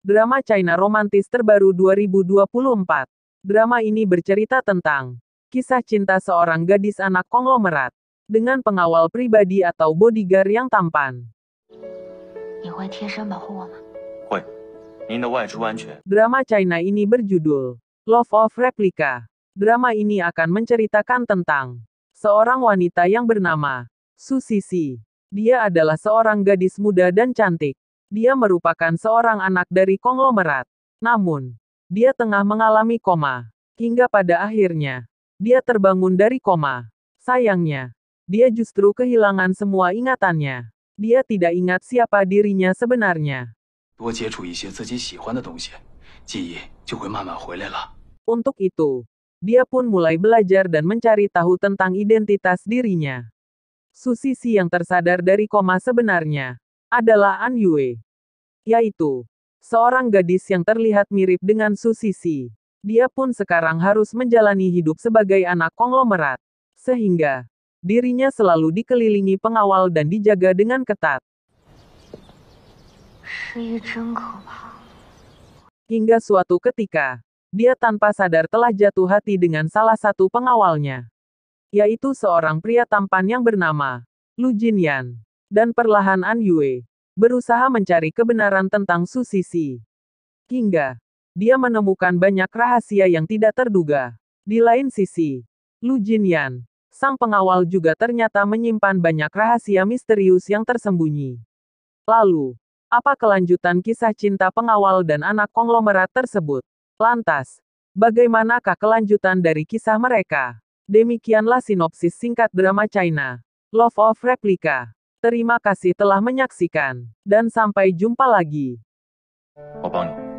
Drama China Romantis terbaru 2024. Drama ini bercerita tentang kisah cinta seorang gadis anak konglomerat dengan pengawal pribadi atau bodyguard yang tampan. Drama China ini berjudul Love of Replica. Drama ini akan menceritakan tentang seorang wanita yang bernama Su Susisi. Dia adalah seorang gadis muda dan cantik dia merupakan seorang anak dari konglomerat. Namun, dia tengah mengalami koma. Hingga pada akhirnya, dia terbangun dari koma. Sayangnya, dia justru kehilangan semua ingatannya. Dia tidak ingat siapa dirinya sebenarnya. Untuk itu, dia pun mulai belajar dan mencari tahu tentang identitas dirinya. Susi yang tersadar dari koma sebenarnya adalah An Yue. Yaitu, seorang gadis yang terlihat mirip dengan Su Sisi. Dia pun sekarang harus menjalani hidup sebagai anak konglomerat. Sehingga, dirinya selalu dikelilingi pengawal dan dijaga dengan ketat. Hingga suatu ketika, dia tanpa sadar telah jatuh hati dengan salah satu pengawalnya. Yaitu seorang pria tampan yang bernama Lu Jin Yan dan perlahan An Yue berusaha mencari kebenaran tentang Su Sisi. Hingga dia menemukan banyak rahasia yang tidak terduga. Di lain sisi, Lu Jin Yan, sang pengawal juga ternyata menyimpan banyak rahasia misterius yang tersembunyi. Lalu, apa kelanjutan kisah cinta pengawal dan anak konglomerat tersebut? Lantas, bagaimanakah kelanjutan dari kisah mereka? Demikianlah sinopsis singkat drama China, Love of Replica. Terima kasih telah menyaksikan, dan sampai jumpa lagi. Opang.